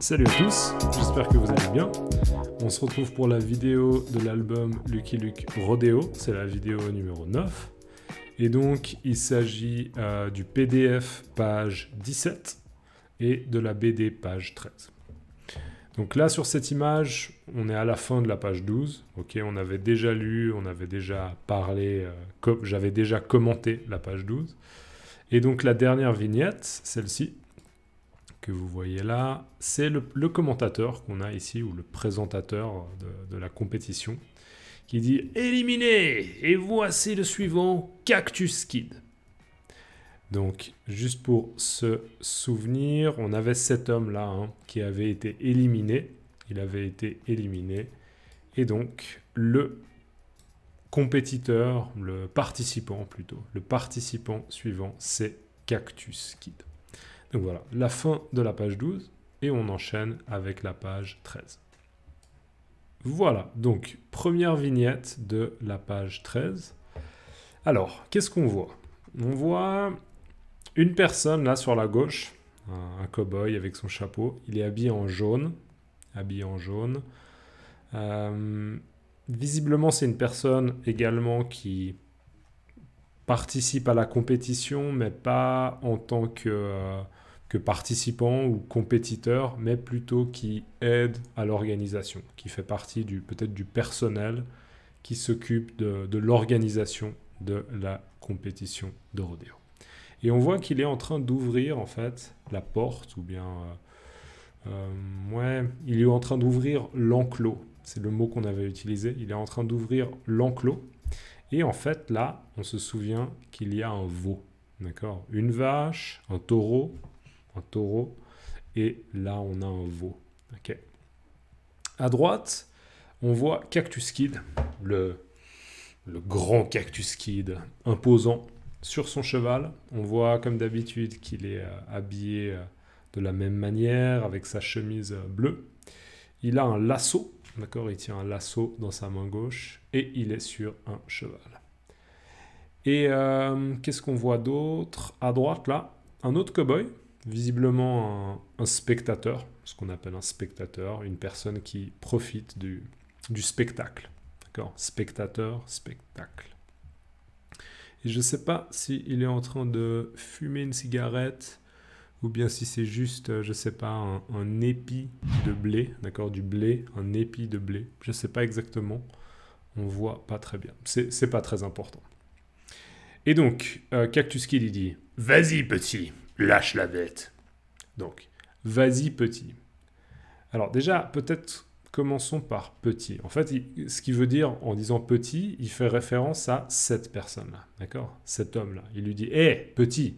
Salut à tous, j'espère que vous allez bien. On se retrouve pour la vidéo de l'album Lucky Luke Rodeo, c'est la vidéo numéro 9. Et donc il s'agit euh, du PDF page 17 et de la BD page 13. Donc là sur cette image, on est à la fin de la page 12. Ok, on avait déjà lu, on avait déjà parlé, euh, j'avais déjà commenté la page 12. Et donc la dernière vignette, celle-ci, que vous voyez là, c'est le, commentateur qu'on a ici, ou le présentateur de, la compétition, qui dit Éliminé Et voici le suivant, Cactus Kid. Donc, juste pour se souvenir, on avait cet homme-là hein, qui avait été éliminé. Il avait été éliminé. Et donc, le compétiteur, le participant plutôt, le participant suivant, c'est Cactus Kid. Donc voilà, la fin de la page 12 et on enchaîne avec la page 13. Voilà, donc première vignette de la page 13. Alors, qu'est-ce qu'on voit On voit une personne là sur la gauche, un, cow-boy avec son chapeau. Il est habillé en jaune. Habillé en jaune. Euh, visiblement, c'est une personne également qui participe à la compétition, mais pas en tant que... Euh, que participant ou compétiteur, mais plutôt qui aide à l'organisation, qui fait partie du peut-être du personnel qui s'occupe de, l'organisation de la compétition de rodéo. Et on voit qu'il est en train d'ouvrir en fait la porte, ou bien euh, euh, ouais, il est en train d'ouvrir l'enclos. C'est le mot qu'on avait utilisé. Il est en train d'ouvrir l'enclos. Et en fait, là, on se souvient qu'il y a un veau, d'accord Une vache, un taureau, un taureau, et là on a un veau. Ok. À droite, on voit Cactus Kid, le, le grand Cactus Kid, imposant sur son cheval. On voit comme d'habitude qu'il est euh, habillé euh, de la même manière, avec sa chemise euh, bleue. Il a un lasso, d'accord Il tient un lasso dans sa main gauche, et il est sur un cheval. Et qu'est-ce qu'on voit d'autre À droite, là, un autre cowboy visiblement un, spectateur, ce qu'on appelle un spectateur, une personne qui profite du, spectacle. D'accord Spectateur, spectacle. Et je ne sais pas s'il est en train de fumer une cigarette ou bien si c'est juste, euh, je ne sais pas, un, épi de blé, d'accord Du blé, un épi de blé. Je ne sais pas exactement. On voit pas très bien. C'est pas très important. Et donc, euh, Cactus Kid, il dit Vas-y, petit, lâche la bête. Donc, vas-y petit. Alors déjà, peut-être commençons par petit. En fait, ce qui veut dire en disant petit, il fait référence à cette personne-là, d'accord Cet homme-là. Il lui dit, hé, petit,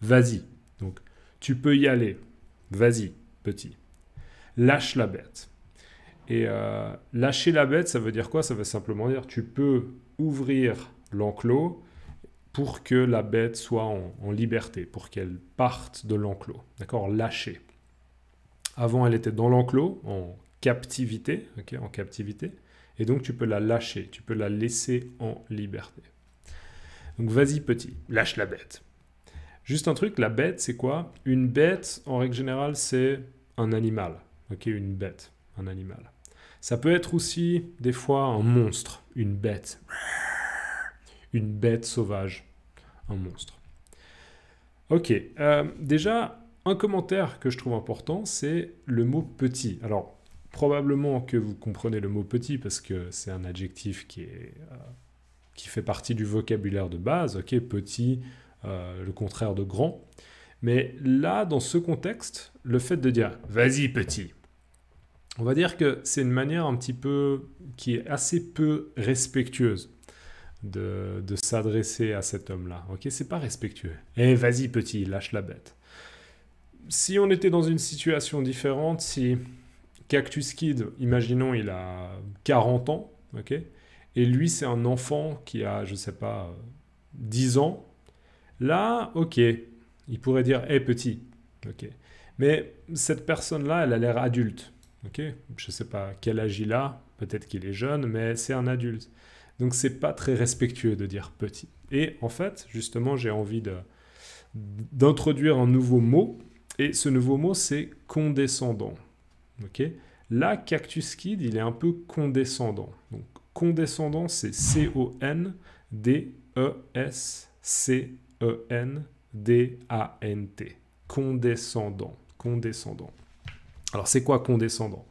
vas-y. Donc, tu peux y aller. Vas-y, petit. Lâche la bête. Et euh, lâcher la bête, ça veut dire quoi Ça veut simplement dire, tu peux ouvrir l'enclos, pour que la bête soit en, liberté, pour qu'elle parte de l'enclos, d'accord Lâcher. Avant, elle était dans l'enclos, en captivité, ok en captivité, et donc tu peux la lâcher, tu peux la laisser en liberté. Donc vas-y petit, lâche la bête. Juste un truc, la bête, c'est quoi Une bête, en règle générale, c'est un animal, ok Une bête, un animal. Ça peut être aussi, des fois, un monstre, une bête une bête sauvage, un monstre. Ok, euh, déjà, un commentaire que je trouve important, c'est le mot petit. Alors, probablement que vous comprenez le mot petit parce que c'est un adjectif qui, euh, qui fait partie du vocabulaire de base, ok, petit, euh, le contraire de grand. Mais là, dans ce contexte, le fait de dire vas-y petit, on va dire que c'est une manière un petit peu qui est assez peu respectueuse de, s'adresser à cet homme-là. Ok, c'est pas respectueux. Eh, vas-y, petit, lâche la bête. Si on était dans une situation différente, si Cactus Kid, imaginons, il a 40 ans, ok, et lui, c'est un enfant qui a, je sais pas, 10 ans, là, ok, il pourrait dire, eh, petit, ok. Mais cette personne-là, elle a l'air adulte, ok. Je sais pas quel âge il a, peut-être qu'il est jeune, mais c'est un adulte. Donc c'est pas très respectueux de dire petit. Et en fait, justement, j'ai envie d'introduire un nouveau mot. Et ce nouveau mot, c'est condescendant. Ok Là, Cactus Kid, il est un peu condescendant. Donc condescendant, c'est C-O-N-D-E-S-C-E-N-D-A-N-T. Condescendant. Condescendant. Alors c'est quoi condescendant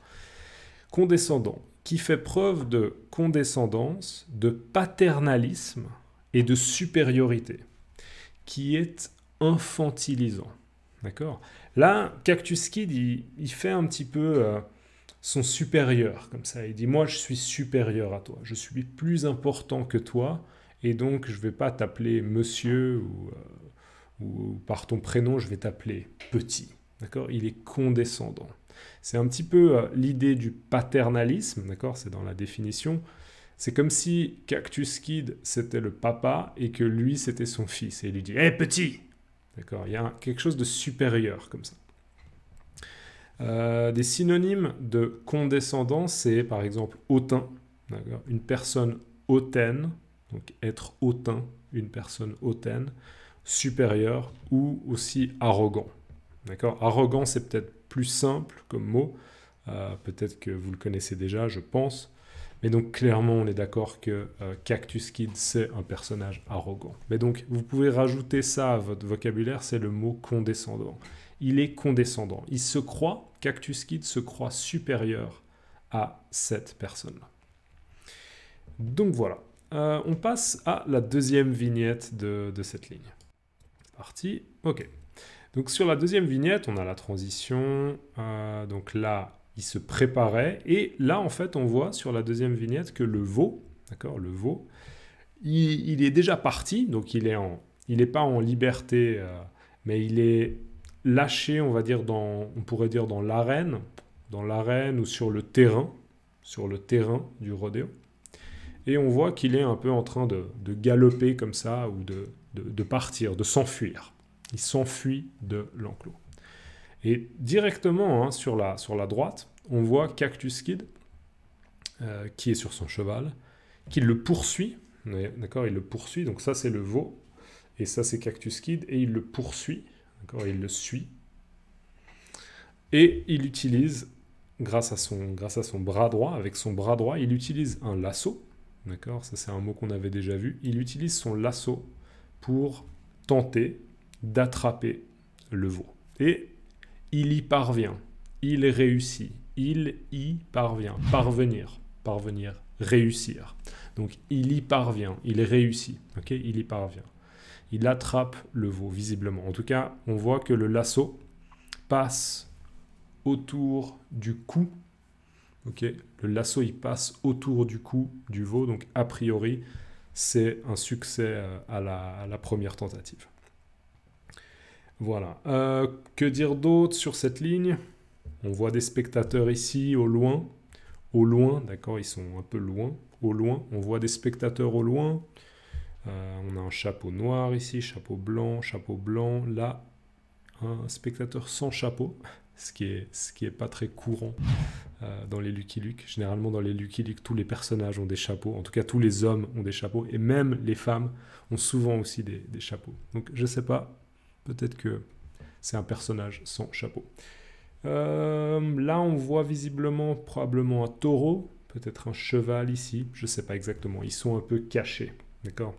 Condescendant, qui fait preuve de condescendance, de paternalisme et de supériorité, qui est infantilisant. D'accord Là, Cactus Kid, il, fait un petit peu euh, son supérieur, comme ça. Il dit Moi, je suis supérieur à toi, je suis plus important que toi, et donc je ne vais pas t'appeler monsieur euh, ou, ou par ton prénom, je vais t'appeler petit. D'accord Il est condescendant. C'est un petit peu euh, l'idée du paternalisme, d'accord C'est dans la définition. C'est comme si Cactus Kid, c'était le papa et que lui, c'était son fils. Et il lui dit Hé, eh, petit D'accord Il y a quelque chose de supérieur comme ça. Euh, des synonymes de condescendant, c'est par exemple hautain. d'accord Une personne hautaine, donc être hautain, une personne hautaine, supérieur ou aussi arrogant. D'accord Arrogant, c'est peut-être plus simple comme mot. Euh, peut-être que vous le connaissez déjà, je pense. Mais donc clairement, on est d'accord que euh, Cactus Kid, c'est un personnage arrogant. Mais donc, vous pouvez rajouter ça à votre vocabulaire, c'est le mot condescendant. Il est condescendant. Il se croit, Cactus Kid se croit supérieur à cette personne-là. Donc voilà, euh, on passe à la deuxième vignette de, de cette ligne. Parti, ok. Donc sur la deuxième vignette, on a la transition. Euh, donc là, il se préparait. Et là, en fait, on voit sur la deuxième vignette que le veau, d'accord, le veau, il, est déjà parti. Donc il est en, il n'est pas en liberté, euh, mais il est lâché, on va dire dans, on pourrait dire dans l'arène, dans l'arène ou sur le terrain, sur le terrain du rodéo. Et on voit qu'il est un peu en train de, galoper comme ça ou de partir, de s'enfuir. Il s'enfuit de l'enclos. Et directement hein, sur, la, sur la droite, on voit Cactus Kid, euh, qui est sur son cheval, qui le poursuit. D'accord Il le poursuit. Donc ça, c'est le veau. Et ça, c'est Cactus Kid. Et il le poursuit. D'accord Il le suit. Et il utilise, grâce à, son, grâce à son bras droit, avec son bras droit, il utilise un lasso. D'accord Ça, c'est un mot qu'on avait déjà vu. Il utilise son lasso pour tenter d'attraper le veau. Et il y parvient, il réussit, il y parvient, parvenir, parvenir, réussir. Donc il y parvient, il réussit, ok Il y parvient. Il attrape le veau, visiblement. En tout cas, on voit que le lasso passe autour du cou, ok Le lasso, il passe autour du cou du veau, donc a priori, c'est un succès euh, à la, à la première tentative. Voilà. Euh, que dire d'autre sur cette ligne On voit des spectateurs ici au loin. Au loin, d'accord, ils sont un peu loin. Au loin, on voit des spectateurs au loin. Euh, on a un chapeau noir ici, chapeau blanc, chapeau blanc. Là, un spectateur sans chapeau, ce qui est, ce qui est pas très courant euh, dans les Lucky Luke. Généralement, dans les Lucky Luke, tous les personnages ont des chapeaux. En tout cas, tous les hommes ont des chapeaux. Et même les femmes ont souvent aussi des, des chapeaux. Donc, je sais pas Peut-être que c'est un personnage sans chapeau. Euh, là, on voit visiblement probablement un taureau, peut-être un cheval ici, je ne sais pas exactement. Ils sont un peu cachés, d'accord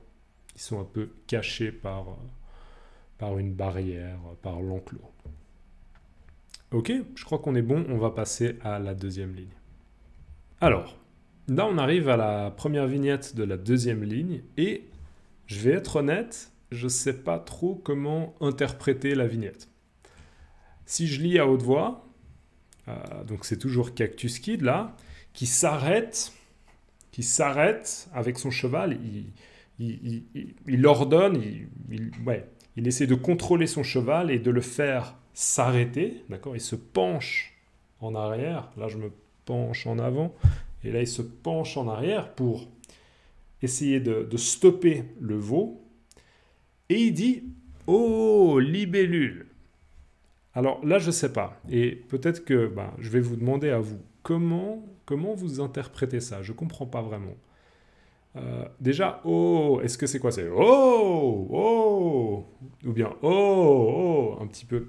Ils sont un peu cachés par, euh, par une barrière, par l'enclos. Ok, je crois qu'on est bon, on va passer à la deuxième ligne. Alors, là on arrive à la première vignette de la deuxième ligne, et je vais être honnête, je ne sais pas trop comment interpréter la vignette. Si je lis à haute voix, euh, donc c'est toujours Cactus Kid là, qui s'arrête, qui s'arrête avec son cheval, il, ordonne, il essaie de contrôler son cheval et de le faire s'arrêter, d'accord Il se penche en arrière, là je me penche en avant, et là il se penche en arrière pour essayer de stopper le veau et il dit Oh, libellule Alors là, je ne sais pas. Et peut-être que ben, je vais vous demander à vous comment, comment vous interprétez ça. Je ne comprends pas vraiment. Euh, déjà, oh, est-ce que c'est quoi C'est oh, oh, ou bien oh, oh, un petit peu.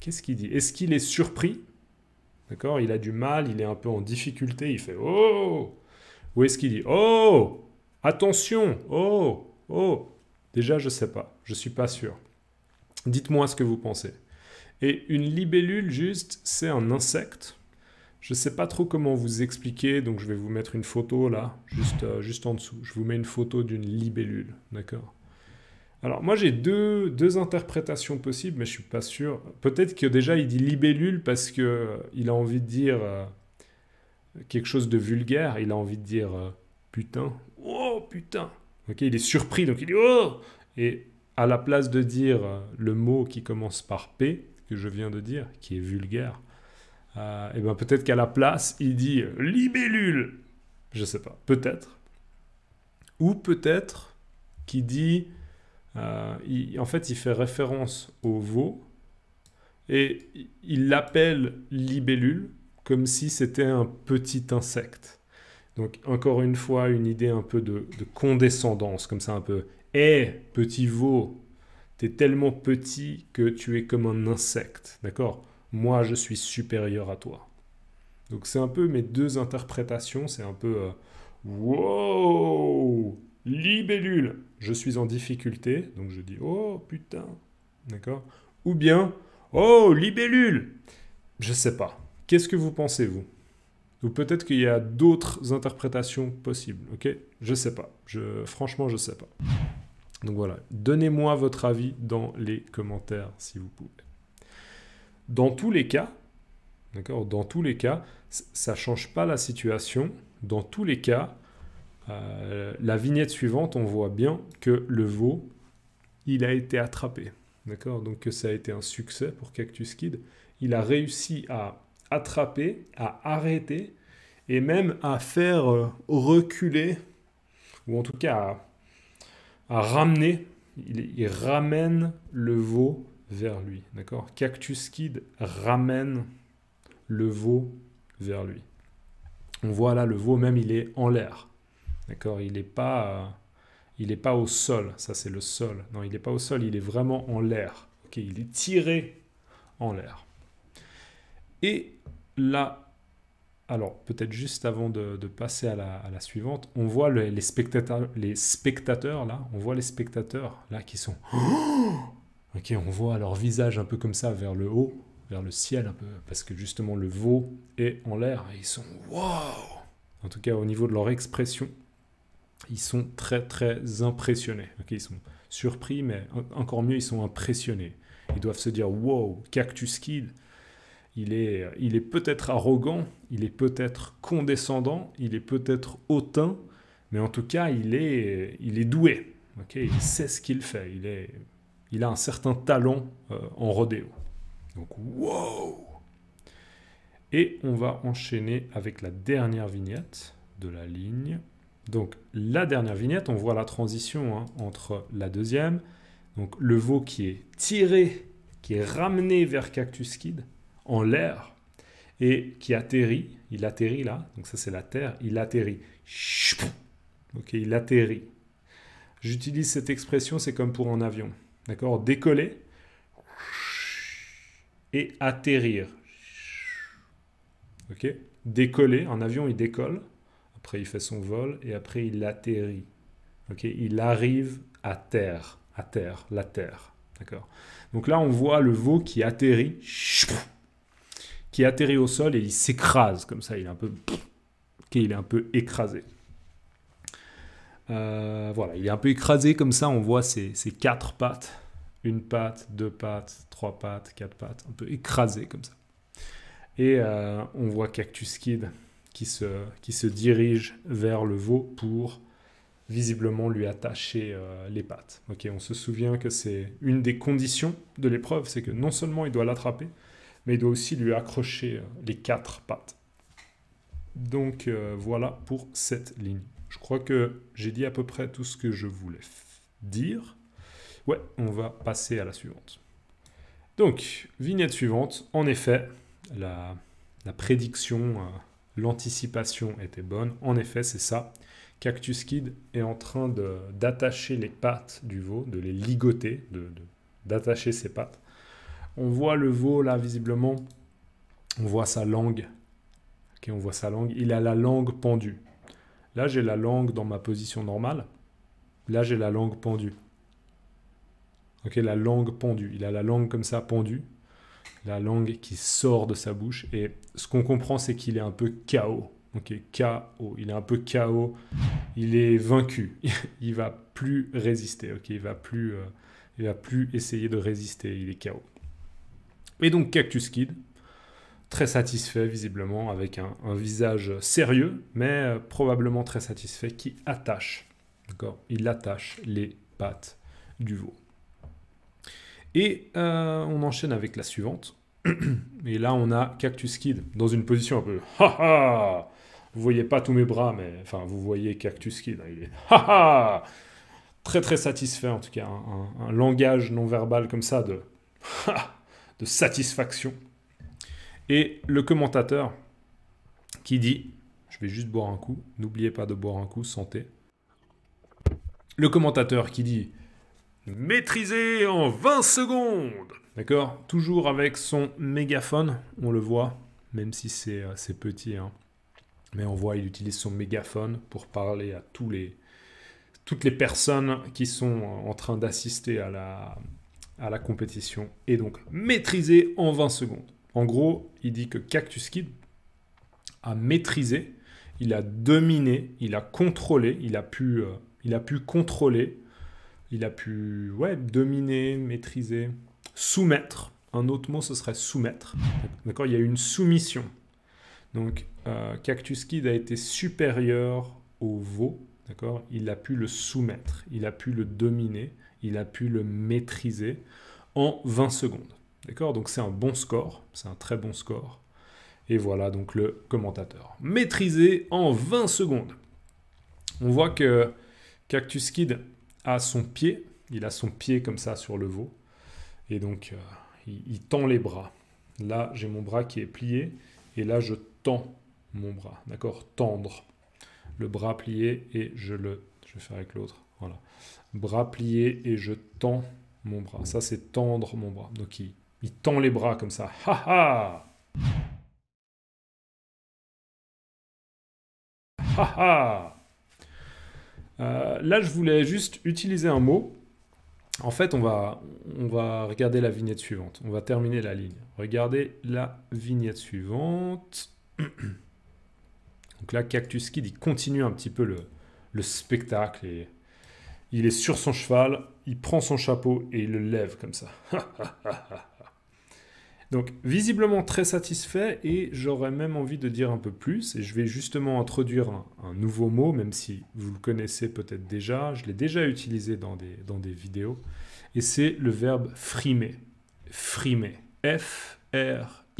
Qu'est-ce qu'il dit Est-ce qu'il est surpris D'accord Il a du mal, il est un peu en difficulté, il fait oh Ou est-ce qu'il dit oh Attention Oh Oh Déjà, je ne sais pas, je ne suis pas sûr. Dites-moi ce que vous pensez. Et une libellule, juste, c'est un insecte. Je ne sais pas trop comment vous expliquer, donc je vais vous mettre une photo là, juste, euh, juste en dessous. Je vous mets une photo d'une libellule, d'accord alors moi j'ai deux, interprétations possibles, mais je suis pas sûr. Peut-être que déjà il dit libellule parce que euh, il a envie de dire euh, quelque chose de vulgaire. Il a envie de dire putain. Oh putain il est surpris, donc il dit Oh Et à la place de dire le mot qui commence par P, que je viens de dire, qui est vulgaire, euh, eh ben, peut-être qu'à la place, il dit libellule Je ne sais pas, peut-être. Ou peut-être qu'il dit. Euh, en fait, il fait référence au veau et il l'appelle libellule comme si c'était un petit insecte. Donc, encore une fois, une idée un peu de, condescendance, comme ça, un peu Hé, eh, petit veau, t'es tellement petit que tu es comme un insecte, d'accord Moi, je suis supérieur à toi. Donc, c'est un peu mes deux interprétations, c'est un peu euh, Wow Libellule Je suis en difficulté, donc je dis Oh putain D'accord Ou bien Oh libellule Je sais pas. Qu'est-ce que vous pensez, vous ou peut-être qu'il y a d'autres interprétations possibles, ok Je sais pas. Je, franchement, je sais pas. Donc voilà, donnez-moi votre avis dans les commentaires si vous pouvez. Dans tous les cas, d'accord Dans tous les cas, ça ne change pas la situation. Dans tous les cas, euh, la vignette suivante, on voit bien que le veau, il a été attrapé. D'accord Donc que ça a été un succès pour Cactus Kid. Il a réussi à attraper, à arrêter et même à faire euh, reculer, ou en tout cas à, ramener, il, ramène le veau vers lui. D'accord Cactus Kid ramène le veau vers lui. On voit là le veau même, il est en l'air. D'accord Il n'est pas, euh, il est pas au sol. Ça, c'est le sol. Non, il n'est pas au sol, il est vraiment en l'air. ok il est tiré en l'air. Et là, alors peut-être juste avant de, passer à la, suivante, on voit les, spectateurs, les spectateurs là, on voit les spectateurs là qui sont... Ok, on voit leur visage un peu comme ça vers le haut, vers le ciel un peu, parce que justement le veau est en l'air et ils sont waouh En tout cas, au niveau de leur expression, ils sont très très impressionnés. Ok, ils sont surpris, mais encore mieux, ils sont impressionnés. Ils doivent se dire waouh, Cactus Kid, il est, il est peut-être arrogant, il est peut-être condescendant, il est peut-être hautain, mais en tout cas, il est, il est doué. il sait ce qu'il fait. Il, est, il a un certain talent euh, en rodéo. Donc, wow Et on va enchaîner avec la dernière vignette de la ligne. Donc, la dernière vignette, on voit la transition hein, entre la deuxième, donc le veau qui est tiré, qui est ramené vers Cactus Kid, en l'air et qui atterrit. Il atterrit là, donc ça c'est la Terre, il atterrit. Ok, il atterrit. J'utilise cette expression, c'est comme pour un avion. D'accord Décoller et atterrir. Ok Décoller, un avion il décolle, après il fait son vol et après il atterrit. Ok Il arrive à terre, à terre, la terre. D'accord Donc là on voit le veau qui atterrit qui atterrit au sol et il s'écrase comme ça. Il est un peu, il est un peu écrasé. Euh, voilà, il est un peu écrasé comme ça. On voit ses, quatre pattes, une patte, deux pattes, trois pattes, quatre pattes, un peu écrasé comme ça. Et euh, on voit Cactus Kid qui se, qui se dirige vers le veau pour visiblement lui attacher euh, les pattes. Ok, on se souvient que c'est une des conditions de l'épreuve, c'est que non seulement il doit l'attraper, mais il doit aussi lui accrocher euh, les quatre pattes. Donc euh, voilà pour cette ligne. Je crois que j'ai dit à peu près tout ce que je voulais dire. Ouais, on va passer à la suivante. Donc, vignette suivante. En effet, la, prédiction, euh, l'anticipation était bonne. En effet, c'est ça. Cactus Kid est en train d'attacher les pattes du veau, de les ligoter, d'attacher de, ses pattes on voit le veau là, visiblement. On voit sa langue. Ok, on voit sa langue. Il a la langue pendue. Là, j'ai la langue dans ma position normale. Là, j'ai la langue pendue. Ok, la langue pendue. Il a la langue comme ça pendue. La langue qui sort de sa bouche. Et ce qu'on comprend, c'est qu'il est un peu KO. Ok, KO. Il est un peu KO. Il est vaincu. il va plus résister. Ok, il va plus, euh, il va plus essayer de résister. Il est KO. Et donc Cactus Kid, très satisfait visiblement, avec un, visage sérieux, mais euh, probablement très satisfait, qui attache, d'accord Il attache les pattes du veau. Et euh, on enchaîne avec la suivante. Et là, on a Cactus Kid dans une position un peu ha Vous voyez pas tous mes bras, mais enfin, vous voyez Cactus Kid. Hein, il est ha Très très satisfait en tout cas, un, langage non verbal comme ça de ha de satisfaction. Et le commentateur qui dit, je vais juste boire un coup, n'oubliez pas de boire un coup, santé. Le commentateur qui dit, maîtriser en 20 secondes. D'accord Toujours avec son mégaphone, on le voit, même si c'est euh, petit. Hein. Mais on voit, il utilise son mégaphone pour parler à tous les, toutes les personnes qui sont en train d'assister à la, à la compétition et donc maîtriser en 20 secondes. En gros, il dit que Cactus Kid a maîtrisé, il a dominé, il a contrôlé, il a pu, euh, il a pu contrôler, il a pu ouais, dominer, maîtriser, soumettre. Un autre mot, ce serait soumettre. D'accord Il y a une soumission. Donc, euh, Cactus Kid a été supérieur au veau. D'accord Il a pu le soumettre, il a pu le dominer, il a pu le maîtriser en 20 secondes. D'accord Donc c'est un bon score, c'est un très bon score. Et voilà donc le commentateur. Maîtrisé en 20 secondes. On voit que Cactus Kid a son pied, il a son pied comme ça sur le veau. Et donc euh, il, tend les bras. Là, j'ai mon bras qui est plié et là, je tends mon bras. D'accord Tendre. Le bras plié et je le... Je vais avec l'autre bras plié et je tends mon bras. Ça, c'est tendre mon bras. Donc, il, il tend les bras comme ça. Ha ha Ha ha euh, Là, je voulais juste utiliser un mot. En fait, on va, on va regarder la vignette suivante. On va terminer la ligne. Regardez la vignette suivante. Donc là, Cactus Kid, il continue un petit peu le, le spectacle et il est sur son cheval, il prend son chapeau et il le lève comme ça. Donc visiblement très satisfait et j'aurais même envie de dire un peu plus et je vais justement introduire un, nouveau mot même si vous le connaissez peut-être déjà, je l'ai déjà utilisé dans des, dans des vidéos et c'est le verbe frimer. Frimer. F-R-I-M-E-R.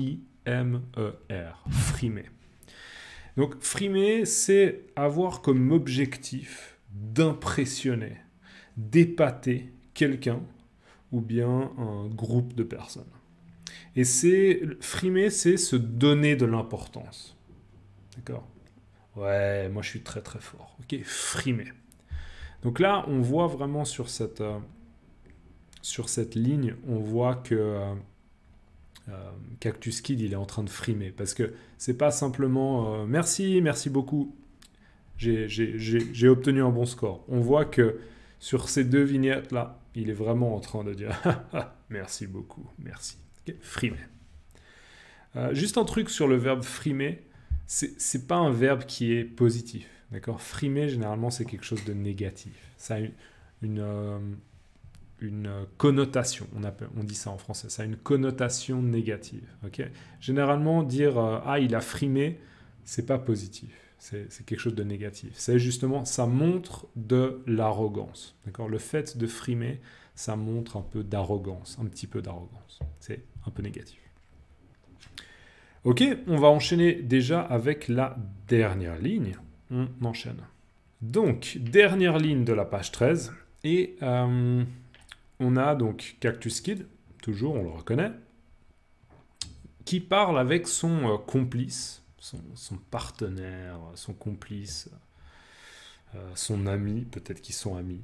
Frimer. Donc frimer c'est avoir comme objectif d'impressionner, d'épater quelqu'un ou bien un groupe de personnes. Et c'est frimer, c'est se donner de l'importance. D'accord Ouais, moi je suis très très fort. Ok, frimer. Donc là, on voit vraiment sur cette, euh, sur cette ligne, on voit que euh, euh, Cactus Kid, il est en train de frimer. Parce que c'est pas simplement merci, merci beaucoup, j'ai obtenu un bon score. On voit que sur ces deux vignettes-là, il est vraiment en train de dire ah, merci beaucoup, merci. Frimer. Euh, juste un truc sur le verbe frimer, c'est pas un verbe qui est positif, d'accord Frimer, généralement, c'est quelque chose de négatif. Ça a une, euh, une, connotation, on, appelle, on, dit ça en français, ça a une connotation négative, ok Généralement, dire euh, ah, il a frimé, c'est pas positif. C'est quelque chose de négatif. C'est justement, ça montre de l'arrogance. D'accord Le fait de frimer, ça montre un peu d'arrogance, un petit peu d'arrogance. C'est un peu négatif. Ok, on va enchaîner déjà avec la dernière ligne. On enchaîne. Donc, dernière ligne de la page 13. Et euh, on a donc Cactus Kid, toujours, on le reconnaît, qui parle avec son euh, complice, son, partenaire, son complice, euh, son ami, peut-être qu'ils sont amis.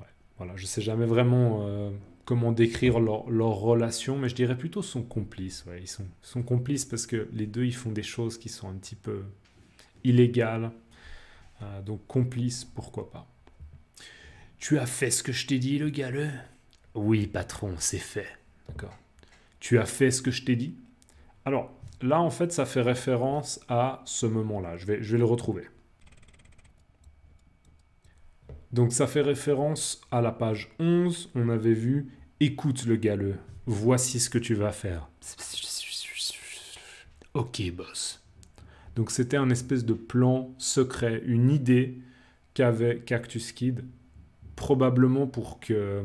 Ouais, voilà, je sais jamais vraiment euh, comment décrire leur, relation, mais je dirais plutôt son complice. ils sont, complices parce que les deux, ils font des choses qui sont un petit peu illégales. Euh, donc complice, pourquoi pas. Tu as fait ce que je t'ai dit, le galeux Oui, patron, c'est fait. D'accord. Tu as fait ce que je t'ai dit alors, là, en fait, ça fait référence à ce moment-là. Je vais, je vais le retrouver. Donc, ça fait référence à la page 11. On avait vu Écoute le galeux. Voici ce que tu vas faire. Ok, boss. Donc, c'était un espèce de plan secret, une idée qu'avait Cactus Kid, probablement pour que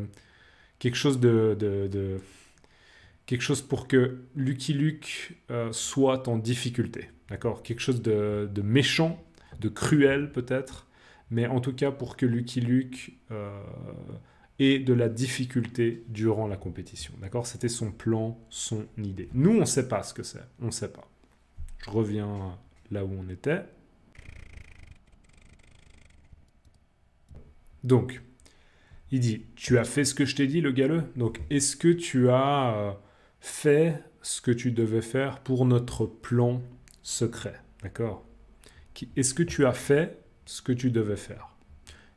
quelque chose de, de quelque chose pour que Lucky Luke euh, soit en difficulté. D'accord Quelque chose de, méchant, de cruel peut-être, mais en tout cas pour que Lucky Luke euh, ait de la difficulté durant la compétition. D'accord C'était son plan, son idée. Nous, on ne sait pas ce que c'est. On ne sait pas. Je reviens là où on était. Donc, il dit Tu as fait ce que je t'ai dit, le galeux Donc, est-ce que tu as euh, fais ce que tu devais faire pour notre plan secret. D'accord Est-ce que tu as fait ce que tu devais faire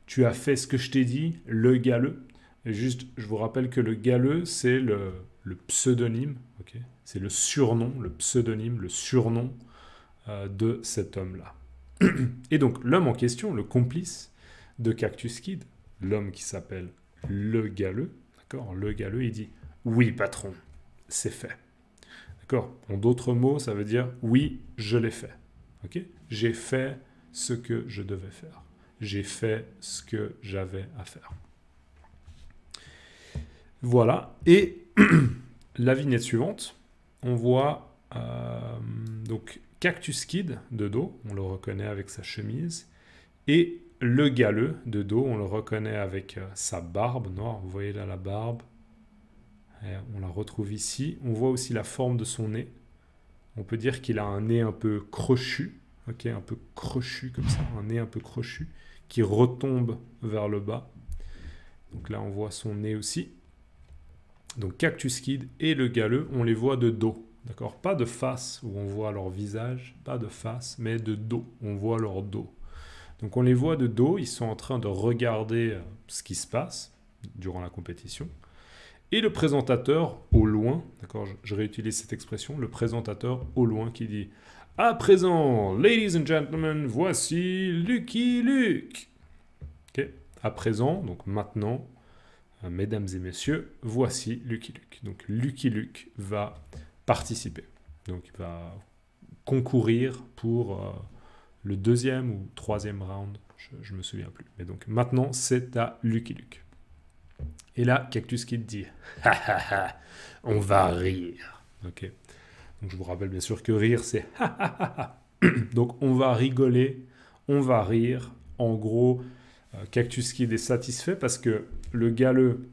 Tu as fait ce que je t'ai dit, le galeux. juste, je vous rappelle que le galeux, c'est le, pseudonyme, c'est le surnom, le pseudonyme, le surnom euh, de cet homme-là. Et donc, l'homme en question, le complice de Cactus Kid, l'homme qui s'appelle le galeux, d'accord Le galeux, il dit Oui, patron c'est fait. D'accord En d'autres mots, ça veut dire oui, je l'ai fait. Ok J'ai fait ce que je devais faire. J'ai fait ce que j'avais à faire. Voilà. Et la vignette suivante, on voit euh, donc Cactus Kid de dos, on le reconnaît avec sa chemise, et le galeux de dos, on le reconnaît avec euh, sa barbe noire. Vous voyez là la barbe, eh, on la retrouve ici. On voit aussi la forme de son nez. On peut dire qu'il a un nez un peu crochu, ok, un peu crochu comme ça, un nez un peu crochu qui retombe vers le bas. Donc là, on voit son nez aussi. Donc Cactus Kid et le galeux, on les voit de dos. D'accord Pas de face où on voit leur visage, pas de face, mais de dos. On voit leur dos. Donc on les voit de dos, ils sont en train de regarder euh, ce qui se passe durant la compétition et le présentateur au loin, d'accord, je, réutilise cette expression, le présentateur au loin qui dit À présent, ladies and gentlemen, voici Lucky Luke. Ok, à présent, donc maintenant, euh, mesdames et messieurs, voici Lucky Luke. Donc Lucky Luke va participer, donc il va concourir pour euh, le deuxième ou troisième round, je, ne me souviens plus. Mais donc maintenant, c'est à Lucky Luke. Et là, Cactus Kid dit on va rire. Donc je vous rappelle bien sûr que rire, c'est Donc on va rigoler, on va rire. En gros, euh, Cactus Kid est satisfait parce que le galeux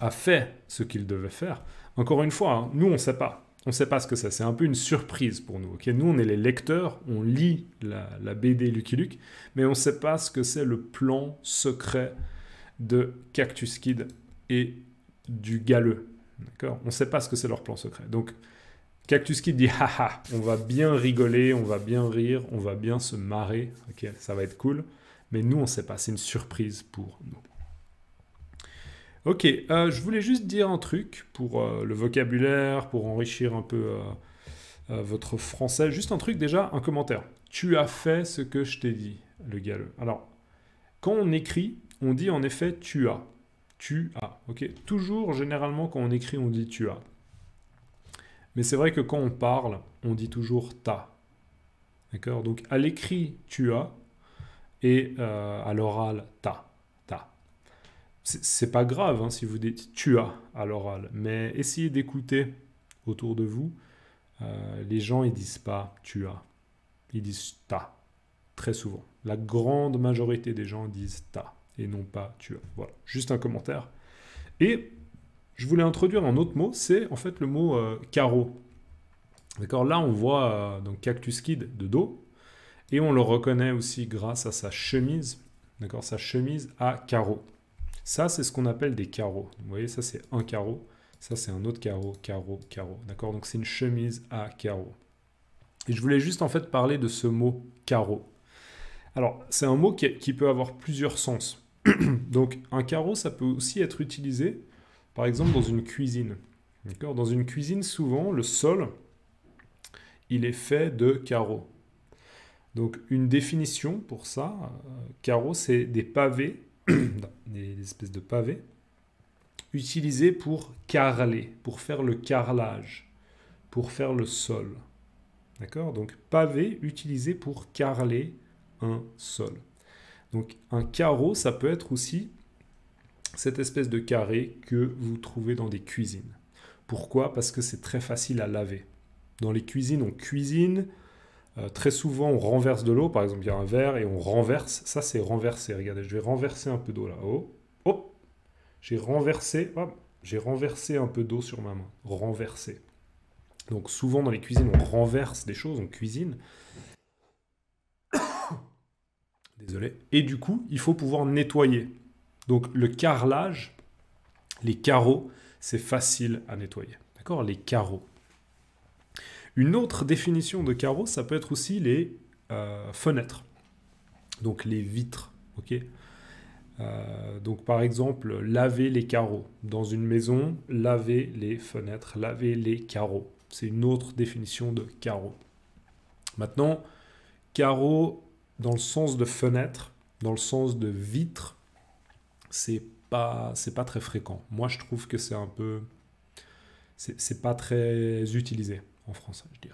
a fait ce qu'il devait faire. Encore une fois, hein, nous on ne sait pas. On ne sait pas ce que c'est. C'est un peu une surprise pour nous. nous, on est les lecteurs, on lit la, la BD Lucky Luke, mais on ne sait pas ce que c'est le plan secret de Cactus Kid et du galeux. D'accord On ne sait pas ce que c'est leur plan secret. Donc, Cactus Kid dit haha, on va bien rigoler, on va bien rire, on va bien se marrer, ok, ça va être cool. Mais nous, on ne sait pas, c'est une surprise pour nous. Ok, euh, je voulais juste dire un truc pour euh, le vocabulaire, pour enrichir un peu euh, votre français. Juste un truc déjà, un commentaire. Tu as fait ce que je t'ai dit, le galeux. Alors, quand on écrit, on dit en effet tu as. Tu as. ok Toujours, généralement, quand on écrit, on dit tu as. Mais c'est vrai que quand on parle, on dit toujours ta. D'accord Donc à l'écrit, tu as, et euh, à l'oral, ta. Ta. C'est pas grave hein, si vous dites tu as à l'oral, mais essayez d'écouter autour de vous. Euh, les gens, ils disent pas tu as. Ils disent ta. Très souvent. La grande majorité des gens disent ta et non pas tueur. Voilà, juste un commentaire. Et je voulais introduire un autre mot, c'est en fait le mot euh, carreau. D'accord Là, on voit euh, donc Cactus Kid de dos, et on le reconnaît aussi grâce à sa chemise, d'accord Sa chemise à carreau. Ça, c'est ce qu'on appelle des carreaux. Vous voyez, ça, c'est un carreau. Ça, c'est un autre carreau, carreau, carreau. D'accord Donc, c'est une chemise à carreau. Et je voulais juste, en fait, parler de ce mot carreau. Alors, c'est un mot qui peut avoir plusieurs sens. Donc un carreau, ça peut aussi être utilisé, par exemple, dans une cuisine. Dans une cuisine, souvent, le sol, il est fait de carreaux. Donc une définition pour ça, euh, carreaux carreau, c'est des pavés, des espèces de pavés, utilisés pour carreler, pour faire le carrelage, pour faire le sol. D'accord Donc pavé utilisé pour carreler un sol. Donc un carreau, ça peut être aussi cette espèce de carré que vous trouvez dans des cuisines. Pourquoi Parce que c'est très facile à laver. Dans les cuisines, on cuisine, euh, très souvent on renverse de l'eau, par exemple il y a un verre et on renverse, ça c'est renverser, regardez, je vais renverser un peu d'eau là, oh, j'ai renversé, j'ai renversé un peu d'eau sur ma main, renverser. Donc souvent dans les cuisines, on renverse des choses, on cuisine, Désolé. Et du coup, il faut pouvoir nettoyer. Donc le carrelage, les carreaux, c'est facile à nettoyer. D'accord Les carreaux. Une autre définition de carreaux, ça peut être aussi les euh, fenêtres. Donc les vitres. OK euh, donc par exemple, laver les carreaux. Dans une maison, laver les fenêtres, laver les carreaux. C'est une autre définition de carreaux. Maintenant, carreau dans le sens de fenêtre, dans le sens de vitre, c'est pas c'est pas très fréquent. Moi, je trouve que c'est un peu c'est pas très utilisé en français, je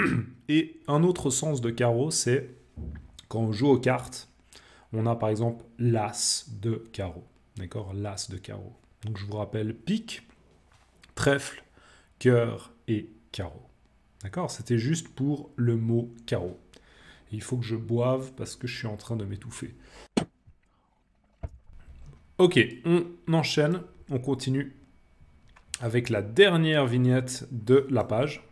dirais. Et un autre sens de carreau, c'est quand on joue aux cartes, on a par exemple l'as de carreau. D'accord L'as de carreau. Donc je vous rappelle pique, trèfle, cœur et carreau. D'accord C'était juste pour le mot carreau il faut que je boive parce que je suis en train de m'étouffer. Ok, on enchaîne, on continue avec la dernière vignette de la page.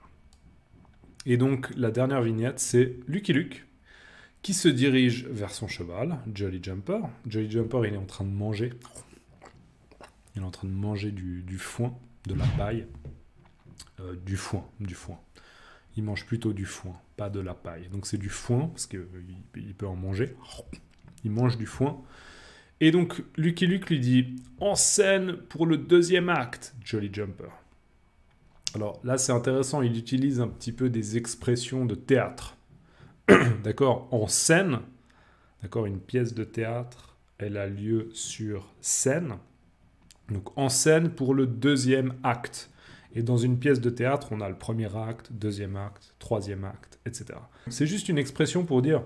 Et donc la dernière vignette, c'est Lucky Luke qui se dirige vers son cheval, Jolly Jumper. Jolly Jumper, il est en train de manger. Il est en train de manger du, foin, de la paille. Euh, du foin, du foin il mange plutôt du foin, pas de la paille. Donc c'est du foin, parce qu'il euh, il peut en manger. Il mange du foin. Et donc Lucky Luke lui dit En scène pour le deuxième acte, Jolly Jumper. Alors là, c'est intéressant, il utilise un petit peu des expressions de théâtre. d'accord En scène, d'accord Une pièce de théâtre, elle a lieu sur scène. Donc en scène pour le deuxième acte. Et dans une pièce de théâtre, on a le premier acte, deuxième acte, troisième acte, etc. C'est juste une expression pour dire,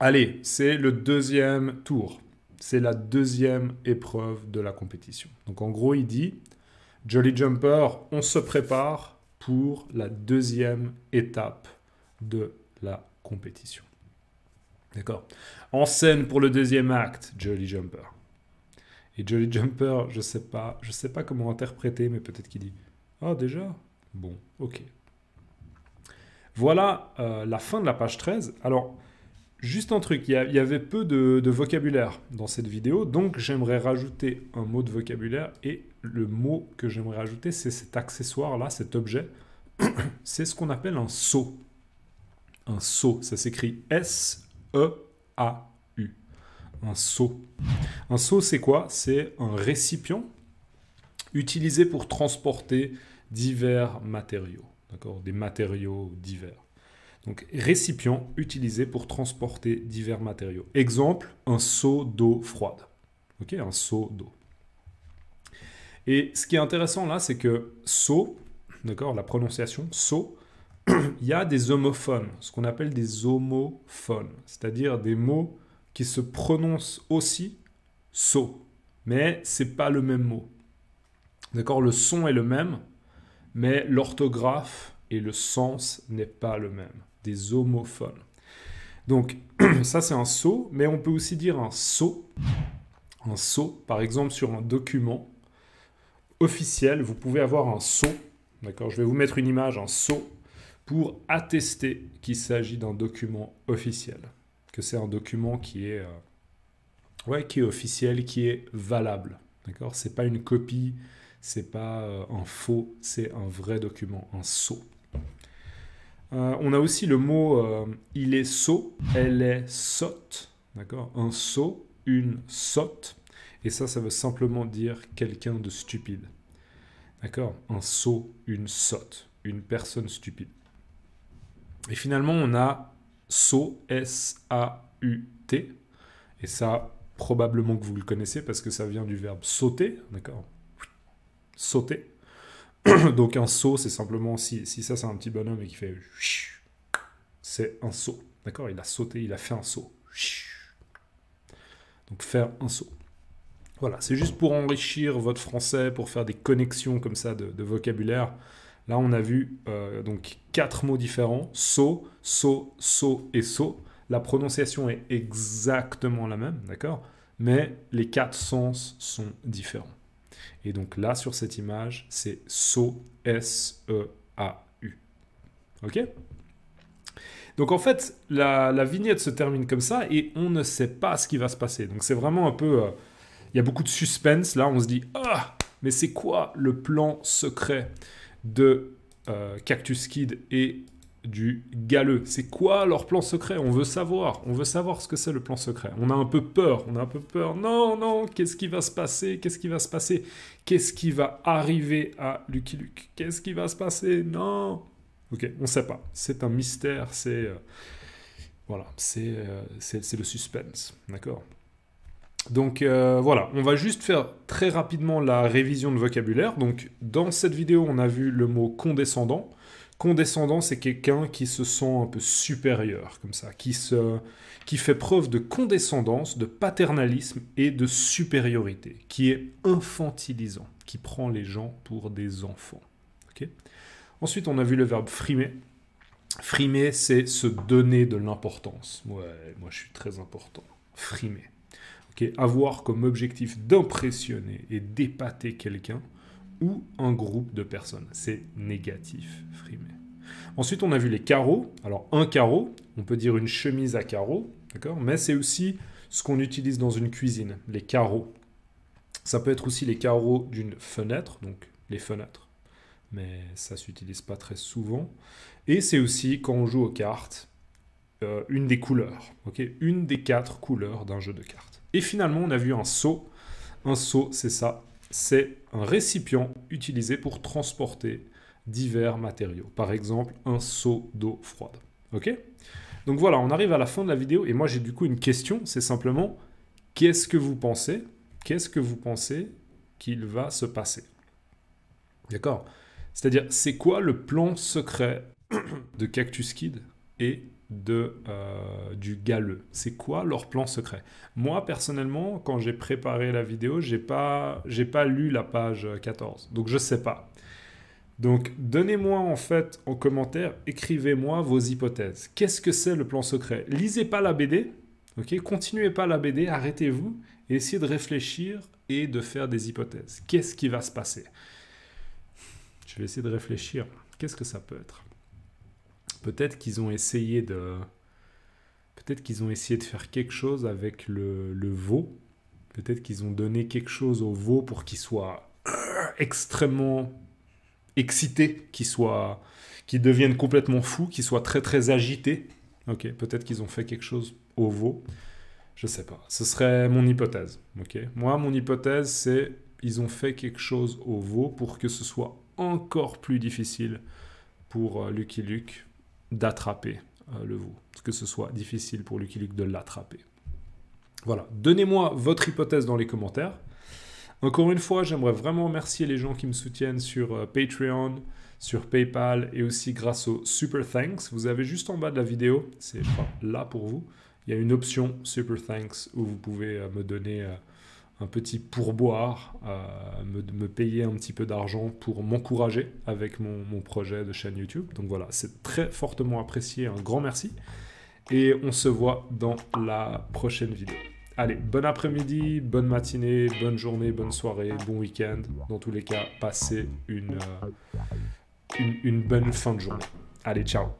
allez, c'est le deuxième tour, c'est la deuxième épreuve de la compétition. Donc en gros, il dit, Jolly Jumper, on se prépare pour la deuxième étape de la compétition. D'accord En scène pour le deuxième acte, Jolly Jumper. Et Jolly Jumper, je sais pas, je sais pas comment interpréter, mais peut-être qu'il dit ah déjà Bon, ok. Voilà euh, la fin de la page 13. Alors, juste un truc, il y, avait peu de, de, vocabulaire dans cette vidéo, donc j'aimerais rajouter un mot de vocabulaire et le mot que j'aimerais rajouter, c'est cet accessoire-là, cet objet. C'est ce qu'on appelle un seau. Un seau, ça s'écrit S-E-A-U. Un seau. Un seau, c'est quoi C'est un récipient utilisé pour transporter divers matériaux, d'accord Des matériaux divers. Donc récipients utilisés pour transporter divers matériaux. Exemple, un seau d'eau froide. OK, un seau d'eau. Et ce qui est intéressant là, c'est que seau, d'accord, la prononciation seau, il y a des homophones, ce qu'on appelle des homophones, c'est-à-dire des mots qui se prononcent aussi Seau mais c'est pas le même mot. D'accord, le son est le même, mais l'orthographe et le sens n'est pas le même, des homophones. Donc ça c'est un saut, mais on peut aussi dire un saut. Un saut, par exemple sur un document officiel, vous pouvez avoir un saut. D'accord Je vais vous mettre une image, un saut, pour attester qu'il s'agit d'un document officiel, que c'est un document qui est, euh, ouais, qui est officiel, qui est valable. D'accord C'est pas une copie c'est pas euh, un faux, c'est un vrai document, un sot. Euh, on a aussi le mot euh, il est sot, elle est sotte, d'accord Un sot, une sotte, et ça, ça veut simplement dire quelqu'un de stupide, d'accord Un sot, une sotte, une personne stupide. Et finalement, on a sot, S-A-U-T, et ça, probablement que vous le connaissez parce que ça vient du verbe sauter, d'accord sauter. Donc un saut, c'est simplement si, si ça c'est un petit bonhomme et qui fait c'est un saut. D'accord Il a sauté, il a fait un saut. Donc faire un saut. Voilà, c'est juste pour enrichir votre français, pour faire des connexions comme ça de, vocabulaire. Là, on a vu euh, donc quatre mots différents saut, saut, saut et saut. La prononciation est exactement la même, d'accord Mais les quatre sens sont différents. Et donc là, sur cette image, c'est SO, S-E-A-U. OK donc en fait, la, vignette se termine comme ça et on ne sait pas ce qui va se passer. Donc c'est vraiment un peu... Euh, il y a beaucoup de suspense. Là, on se dit, ah, mais c'est quoi le plan secret de euh, Cactus Kid et du galeux. C'est quoi leur plan secret On veut savoir. On veut savoir ce que c'est le plan secret. On a un peu peur. On a un peu peur. Non, non, qu'est-ce qui va se passer Qu'est-ce qui va se passer Qu'est-ce qui va arriver à Lucky Luke Qu'est-ce qui va se passer Non Ok, on ne sait pas. C'est un mystère. C'est. Euh, voilà, euh, c'est le suspense. D'accord donc euh, voilà, on va juste faire très rapidement la révision de vocabulaire. Donc dans cette vidéo, on a vu le mot condescendant. Condescendant, c'est quelqu'un qui se sent un peu supérieur, comme ça, qui, se, qui fait preuve de condescendance, de paternalisme et de supériorité, qui est infantilisant, qui prend les gens pour des enfants. Ensuite, on a vu le verbe frimer. Frimer, c'est se donner de l'importance. Ouais, moi je suis très important. Frimer. Avoir comme objectif d'impressionner et d'épater quelqu'un ou un groupe de personnes. C'est négatif, frimer. Ensuite, on a vu les carreaux. Alors, un carreau, on peut dire une chemise à carreaux, d'accord Mais c'est aussi ce qu'on utilise dans une cuisine, les carreaux. Ça peut être aussi les carreaux d'une fenêtre, donc les fenêtres. Mais ça s'utilise pas très souvent. Et c'est aussi quand on joue aux cartes, euh, une des couleurs, ok Une des quatre couleurs d'un jeu de cartes. Et finalement, on a vu un seau. Un seau, c'est ça c'est un récipient utilisé pour transporter divers matériaux, par exemple un seau d'eau froide. Ok Donc voilà, on arrive à la fin de la vidéo et moi j'ai du coup une question, c'est simplement qu'est-ce que vous pensez Qu'est-ce que vous pensez qu'il va se passer D'accord C'est-à-dire, c'est quoi le plan secret de Cactus Kid et de, euh, du galeux. C'est quoi leur plan secret Moi, personnellement, quand j'ai préparé la vidéo, j'ai pas, pas lu la page 14. Donc, je ne sais pas. Donc, donnez-moi en fait en commentaire, écrivez-moi vos hypothèses. Qu'est-ce que c'est le plan secret Lisez pas la BD, ok Continuez pas la BD, arrêtez-vous et essayez de réfléchir et de faire des hypothèses. Qu'est-ce qui va se passer Je vais essayer de réfléchir. Qu'est-ce que ça peut être peut-être qu'ils ont essayé de peut-être qu'ils ont essayé de faire quelque chose avec le, veau. Peut-être qu'ils ont donné quelque chose au veau pour qu'il soit euh, extrêmement excité, qu'il soit qu'il devienne complètement fou, qu'il soit très très agité. OK, peut-être qu'ils ont fait quelque chose au veau. Je sais pas. Ce serait mon hypothèse. OK. Moi, mon hypothèse c'est ils ont fait quelque chose au veau pour que ce soit encore plus difficile pour euh, Lucky Luke d'attraper euh, le veau, que ce soit difficile pour Lucky de l'attraper. Voilà, donnez-moi votre hypothèse dans les commentaires. Encore une fois, j'aimerais vraiment remercier les gens qui me soutiennent sur euh, Patreon, sur PayPal et aussi grâce au Super Thanks. Vous avez juste en bas de la vidéo, c'est là pour vous, il y a une option Super Thanks où vous pouvez euh, me donner petit pourboire, euh, me, payer un petit peu d'argent pour m'encourager avec mon, projet de chaîne YouTube. Donc voilà, c'est très fortement apprécié, un grand merci. Et on se voit dans la prochaine vidéo. Allez, bon après-midi, bonne matinée, bonne journée, bonne soirée, bon week-end. Dans tous les cas, passez une, euh, une bonne fin de journée. Allez, ciao